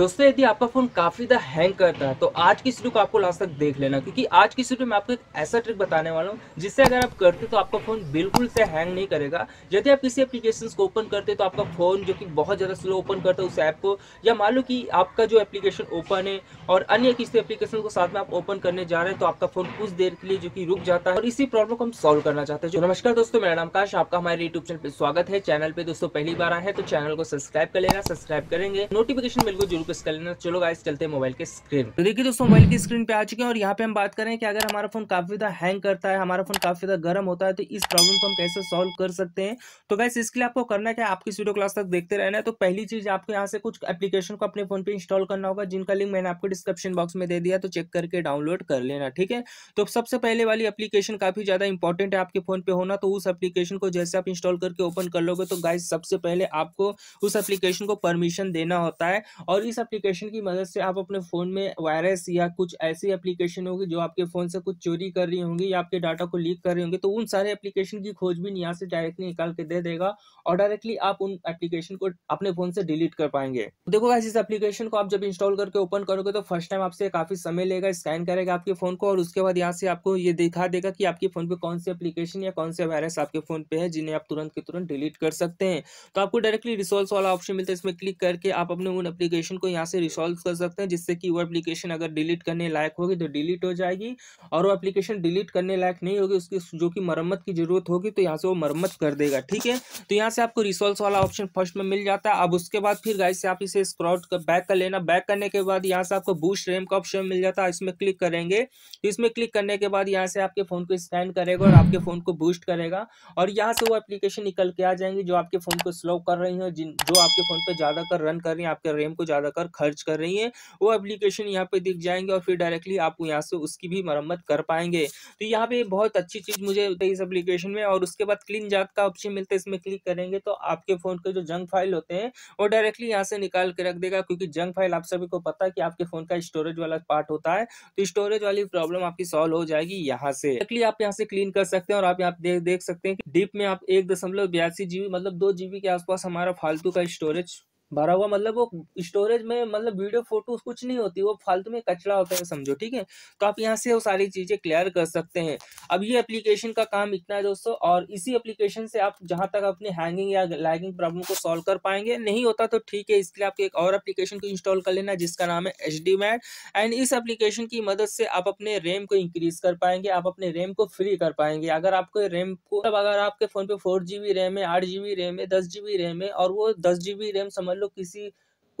दोस्तों यदि आपका फ़ोन काफ़ी ज़्यादा हैंग करता है तो आज की वीडियो को आपको लास्ट तक देख लेना क्योंकि आज की वीडियो में आपको एक ऐसा ट्रिक बताने वाला हूँ जिससे अगर आप करते तो आपका फ़ोन बिल्कुल से हैंग नहीं करेगा यदि आप किसी एप्लीकेशन को ओपन करते तो आपका फ़ोन जो कि बहुत ज़्यादा स्लो ओपन करता है उस ऐप को या मान लो कि आपका जो एप्लीकेशन ओपन है और अन्य किसी एप्लीकेशन को साथ में आप ओपन करने जा रहे हैं तो आपका फ़ोन कुछ देर के लिए जो कि रुक जाता है और इसी प्रॉब्लम को हम सोल्व करना चाहते हैं तो नमस्कार दोस्तों मेरा नाम काश आपका हमारे यूट्यूब चैनल पर स्वागत है चैनल पर दोस्तों पहली बार आए तो चैनल को सब्सक्राइब कर लेना सब्सक्राइब करेंगे नोटिफिकेशन बिल्कुल जरूर फोकस कर लेना चलो गाइस चलते हैं मोबाइल के स्क्रीन तो देखिए दोस्तों मोबाइल की स्क्रीन पे आ चुके हैं और यहाँ पे हम बात करें कि अगर हमारा फोन काफी ज्यादा हैंग करता है हमारा फोन काफी ज्यादा गर्म होता है तो इस प्रॉब्लम को हम कैसे सोल्व कर सकते हैं तो गाइस इसके लिए आपको करना क्या आपकी वीडियो क्लास तक देखते रहना है तो पहली चीज आपको यहाँ से कुछ एप्लीकेशन को अपने फोन पे इंस्टॉल करना होगा जिनका लिंक मैंने आपको डिस्क्रिप्शन बॉक्स में दे दिया तो चेक करके डाउनलोड कर लेना ठीक है तो सबसे पहले वाली एप्लीकेशन काफी ज्यादा इंपॉर्टेंट है आपके फोन पे होना तो उस एप्लीकेशन को जैसे आप इंस्टॉल करके ओपन कर लोगे तो गाइस सबसे पहले आपको उस एप्लीकेशन को परमिशन देना होता है और इस एप्लीकेशन की मदद से आप अपने फ़ोन में वायरस या कुछ ऐसी एप्लीकेशन होगी जो आपके फ़ोन से कुछ चोरी कर रही होंगी या आपके डाटा को लीक कर रही होंगी तो उन सारे एप्लीकेशन की खोज भी यहाँ से डायरेक्टली निकाल के दे देगा और डायरेक्टली आप उन एप्लीकेशन को अपने फ़ोन से डिलीट कर पाएंगे देखो वैसे इस एप्लीकेशन को आप जब इंस्टॉल करके ओपन करोगे तो फर्स्ट टाइम आपसे काफ़ी समय लेगा स्कैन करेगा आपके फ़ोन को और उसके बाद यहाँ से आपको ये दिखा देगा कि आपके फ़ोन पर कौन से एप्लीकेशन या कौन से वायरस आपके फ़ोन पर है जिन्हें आप तुरंत के तुरंत डिलीट कर सकते हैं तो आपको डायरेक्टली रिसोर्स वाला ऑप्शन मिलता है इसमें क्लिक करके आप अपने उन एप्लीकेशन को यहाँ से रिसॉल्व कर सकते हैं जिससे कि वो एप्लीकेशन अगर डिलीट करने लायक होगी तो डिलीट हो जाएगी और वो एप्लीकेशन डिलीट करने लायक नहीं होगी उसकी जो कि मरम्मत की जरूरत होगी तो यहाँ से वो मरम्मत कर देगा ठीक है तो यहाँ से आपको रिसॉल्व वाला ऑप्शन फर्स्ट में मिल जाता है अब उसके बाद फिर गाइस से आप इसे स्क्रॉट कर बैक कर लेना बैक करने के बाद यहाँ से आपको बूस्ट रैम का ऑप्शन मिल जाता है इसमें क्लिक करेंगे तो इसमें क्लिक करने के बाद यहाँ से आपके फ़ोन को स्कैन करेगा और आपके फ़ोन को बूस्ट करेगा और यहाँ से वो एप्लीकेशन निकल के आ जाएंगे जो आपके फ़ोन को स्लो कर रही है जिन जो आपके फ़ोन पर ज़्यादा कर रन कर रही है आपके रैम को ज़्यादा जाकर खर्च कर रही हैं वो एप्लीकेशन यहाँ पे दिख जाएंगे और फिर डायरेक्टली आप यहाँ से उसकी भी मरम्मत कर पाएंगे तो यहाँ पे बहुत अच्छी चीज़ मुझे इस एप्लीकेशन में और उसके बाद क्लीन जाग का ऑप्शन मिलता है इसमें क्लिक करेंगे तो आपके फ़ोन के जो जंग फाइल होते हैं वो डायरेक्टली यहाँ से निकाल के रख देगा क्योंकि जंग फाइल आप सभी को पता है कि आपके फ़ोन का स्टोरेज वाला पार्ट होता है तो स्टोरेज वाली प्रॉब्लम आपकी सॉल्व हो जाएगी यहाँ से डायरेक्टली आप यहाँ से क्लीन कर सकते हैं और आप यहाँ देख देख सकते हैं कि डीप में आप एक दशमलव बयासी जीबी मतलब दो जीबी के आसपास हमारा फालतू का स्टोरेज भरा हुआ मतलब वो स्टोरेज में मतलब वीडियो फोटो कुछ नहीं होती वो फालतू में कचरा होता है समझो ठीक है तो आप यहाँ से वो सारी चीज़ें क्लियर कर सकते हैं अब ये एप्लीकेशन का काम इतना है दोस्तों और इसी एप्लीकेशन से आप जहाँ तक अपने हैंगिंग या लैगिंग प्रॉब्लम को सॉल्व कर पाएंगे नहीं होता तो ठीक है इसके लिए आपको एक और एप्लीकेशन को इंस्टॉल कर लेना जिसका नाम है एच डी एंड इस एप्लीकेशन की मदद से आप अपने रैम को इंक्रीज कर पाएंगे आप अपने रैम को फ्री कर पाएंगे अगर आपको रैम को मतलब अगर आपके फ़ोन पे फोर जी रैम है आठ जी रैम है दस जी रैम है और वो दस जी रैम समझ लोग किसी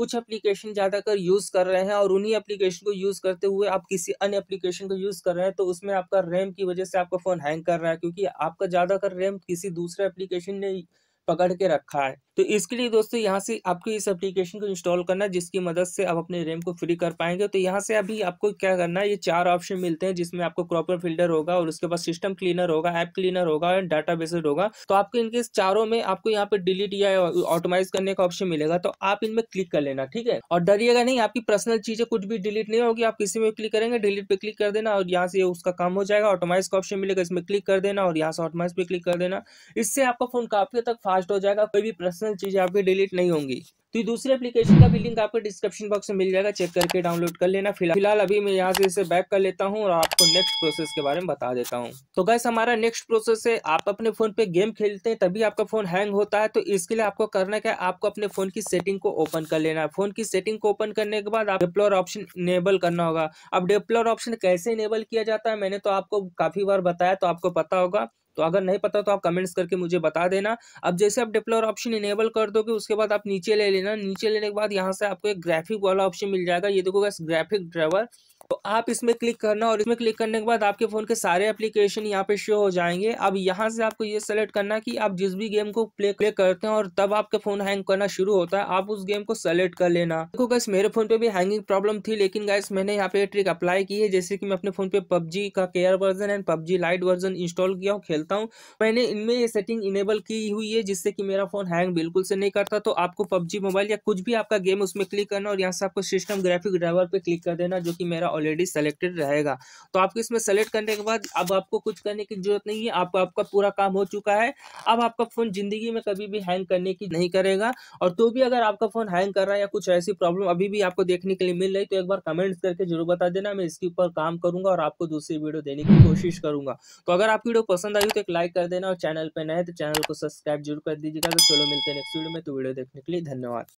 कुछ एप्लीकेशन ज़्यादा कर यूज़ कर रहे हैं और उन्हीं एप्लीकेशन को यूज़ करते हुए आप किसी अन्य एप्लीकेशन को यूज़ कर रहे हैं तो उसमें आपका रैम की वजह से आपका फ़ोन हैंग कर रहा है क्योंकि आपका ज़्यादातर रैम किसी दूसरे एप्लीकेशन ने पकड़ के रखा है तो इसके लिए दोस्तों यहाँ से आपको इस एप्लीकेशन को इंस्टॉल करना है जिसकी मदद से आप अपने रैम को फ्री कर पाएंगे तो यहाँ से अभी आपको क्या करना है ये चार ऑप्शन मिलते हैं जिसमें आपको क्रॉपर फिल्टर होगा और उसके बाद सिस्टम क्लीनर होगा ऐप क्लीनर होगा एंड डाटा बेसड होगा तो आपको इनके चारों में आपको यहाँ पे डिलीट या ऑटोमाइज करने का ऑप्शन मिलेगा तो आप इनमें क्लिक कर लेना ठीक है और डरिएगा नहीं आपकी पर्सनल चीजें कुछ भी डिलीट नहीं होगी आप किसी में क्लिक करेंगे डिलीट पे क्लिक कर देना और यहाँ से उसका काम हो जाएगा ऑटोमाइज का ऑप्शन मिलेगा इसमें क्लिक कर देना और यहाँ से ऑटोमाइज पे क्लिक कर देना इससे आपका फोन काफी तक फास्ट हो जाएगा कोई भी पर्सनल पर्सनल चीज़ें आपकी डिलीट नहीं होंगी तो दूसरे एप्लीकेशन का भी लिंक आपको डिस्क्रिप्शन बॉक्स में मिल जाएगा चेक करके डाउनलोड कर लेना फिलहाल अभी मैं यहाँ से इसे बैक कर लेता हूँ और आपको नेक्स्ट प्रोसेस के बारे में बता देता हूँ तो गैस हमारा नेक्स्ट प्रोसेस है आप अपने फोन पे गेम खेलते हैं तभी आपका फोन हैंग होता है तो इसके लिए आपको करना क्या है आपको अपने फोन की सेटिंग को ओपन कर लेना है फोन की सेटिंग को ओपन करने के बाद आप डेप्लोर ऑप्शन इनेबल करना होगा अब डेप्लोर ऑप्शन कैसे इनेबल किया जाता है मैंने तो आपको काफी बार बताया तो आपको पता होगा तो अगर नहीं पता तो आप कमेंट्स करके मुझे बता देना अब जैसे आप डिप्लोर ऑप्शन इनेबल कर दोगे उसके बाद आप नीचे ले लेना नीचे लेने के बाद यहाँ से आपको एक ग्राफिक वाला ऑप्शन मिल जाएगा ये देखो बस ग्राफिक ड्राइवर तो आप इसमें क्लिक करना और इसमें क्लिक करने के बाद आपके फ़ोन के सारे एप्लीकेशन यहाँ पे शो हो जाएंगे अब यहाँ से आपको ये सेलेक्ट करना की आप जिस भी गेम को प्ले प्ले करते हैं और तब आपके फ़ोन हैंग करना शुरू होता है आप उस गेम को सेलेक्ट कर लेना देखो गैस मेरे फ़ोन पे भी हैंगिंग प्रॉब्लम थी लेकिन गैस मैंने यहाँ पे ट्रिक अप्लाई की है जैसे कि मैं अपने फ़ोन पे पबजी का care version and PUBG lite version install किया हूँ खेलता हूँ मैंने इनमें ये सेटिंग इनेबल की हुई है जिससे कि मेरा फ़ोन हैंग बिल्कुल से नहीं करता तो आपको पबजी मोबाइल या कुछ भी आपका गेम उसमें क्लिक करना और यहाँ से आपको सिस्टम ग्राफिक ड्राइवर पे क्लिक कर देना जो कि मेरा ऑलरेडी सेलेक्टेड रहेगा तो आपको इसमें सेलेक्ट करने के बाद अब आपको कुछ करने की जरूरत नहीं है आप आपका पूरा काम हो चुका है अब आपका फ़ोन ज़िंदगी में कभी भी हैंग करने की नहीं करेगा और तो भी अगर आपका फ़ोन हैंग कर रहा है या कुछ ऐसी प्रॉब्लम अभी भी आपको देखने के लिए मिल रही तो एक बार कमेंट्स करके जरूर बता देना मैं इसके ऊपर काम करूंगा और आपको दूसरी वीडियो देने की कोशिश करूंगा तो अगर आपकी वीडियो पसंद आई तो एक लाइक कर देना और चैनल पर नए तो चैनल को सब्सक्राइब जरूर कर दीजिएगा तो चलो मिलते हैं नेक्स्ट वीडियो में तो वीडियो देखने के लिए धन्यवाद